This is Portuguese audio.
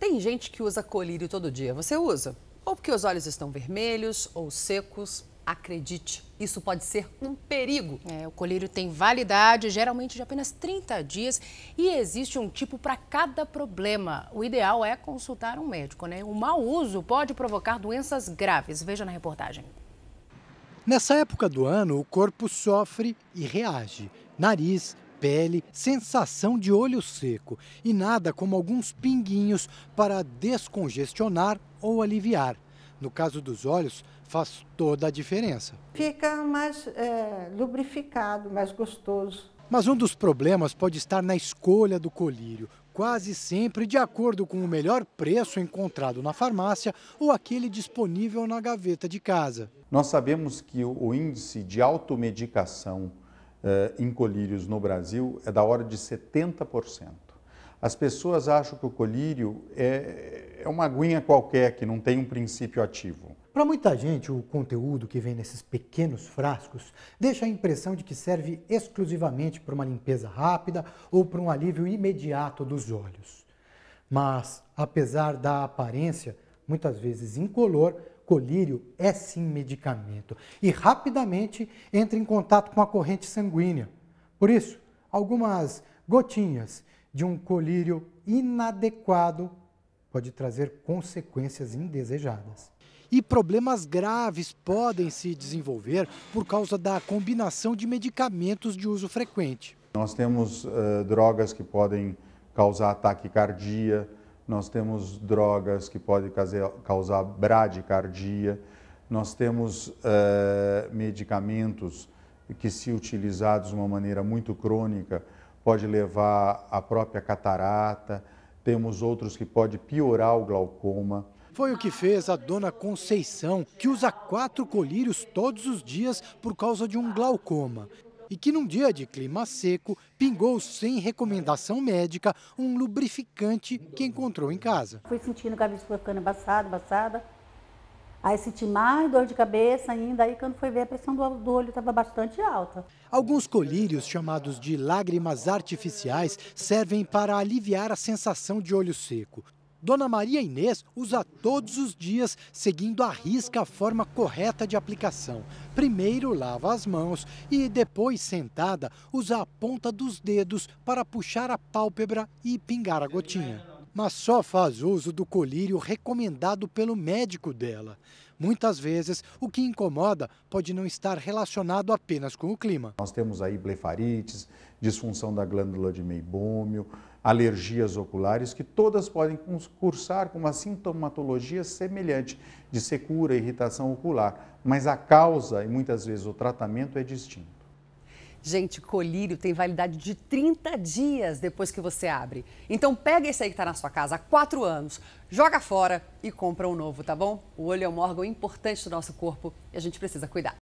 Tem gente que usa colírio todo dia. Você usa? Ou porque os olhos estão vermelhos ou secos. Acredite, isso pode ser um perigo. É, o colírio tem validade, geralmente de apenas 30 dias, e existe um tipo para cada problema. O ideal é consultar um médico, né? O mau uso pode provocar doenças graves. Veja na reportagem. Nessa época do ano, o corpo sofre e reage. Nariz, pele, sensação de olho seco e nada como alguns pinguinhos para descongestionar ou aliviar. No caso dos olhos, faz toda a diferença. Fica mais é, lubrificado, mais gostoso. Mas um dos problemas pode estar na escolha do colírio, quase sempre de acordo com o melhor preço encontrado na farmácia ou aquele disponível na gaveta de casa. Nós sabemos que o índice de automedicação uh, eh, em colírios no Brasil é da ordem de 70%. As pessoas acham que o colírio é, é uma aguinha qualquer, que não tem um princípio ativo. Para muita gente, o conteúdo que vem nesses pequenos frascos deixa a impressão de que serve exclusivamente para uma limpeza rápida ou para um alívio imediato dos olhos. Mas, apesar da aparência, muitas vezes incolor, colírio é sim medicamento e rapidamente entra em contato com a corrente sanguínea. Por isso, algumas gotinhas de um colírio inadequado pode trazer consequências indesejadas. E problemas graves podem se desenvolver por causa da combinação de medicamentos de uso frequente. Nós temos uh, drogas que podem causar ataque cardíaco, nós temos drogas que podem causar bradicardia, nós temos uh, medicamentos que, se utilizados de uma maneira muito crônica, pode levar à própria catarata, temos outros que pode piorar o glaucoma. Foi o que fez a dona Conceição, que usa quatro colírios todos os dias por causa de um glaucoma e que, num dia de clima seco, pingou sem recomendação médica um lubrificante que encontrou em casa. Fui sentindo que a vesícula ficando embaçada, embaçada. Aí senti mais dor de cabeça ainda, aí quando foi ver a pressão do olho estava bastante alta. Alguns colírios, chamados de lágrimas artificiais, servem para aliviar a sensação de olho seco. Dona Maria Inês usa todos os dias, seguindo à risca a forma correta de aplicação. Primeiro lava as mãos e depois, sentada, usa a ponta dos dedos para puxar a pálpebra e pingar a gotinha mas só faz uso do colírio recomendado pelo médico dela. Muitas vezes, o que incomoda pode não estar relacionado apenas com o clima. Nós temos aí blefarites, disfunção da glândula de meibômio, alergias oculares, que todas podem cursar com uma sintomatologia semelhante de secura, irritação ocular, mas a causa e muitas vezes o tratamento é distinto. Gente, colírio tem validade de 30 dias depois que você abre. Então pega esse aí que está na sua casa há 4 anos, joga fora e compra um novo, tá bom? O olho é um órgão importante do nosso corpo e a gente precisa cuidar.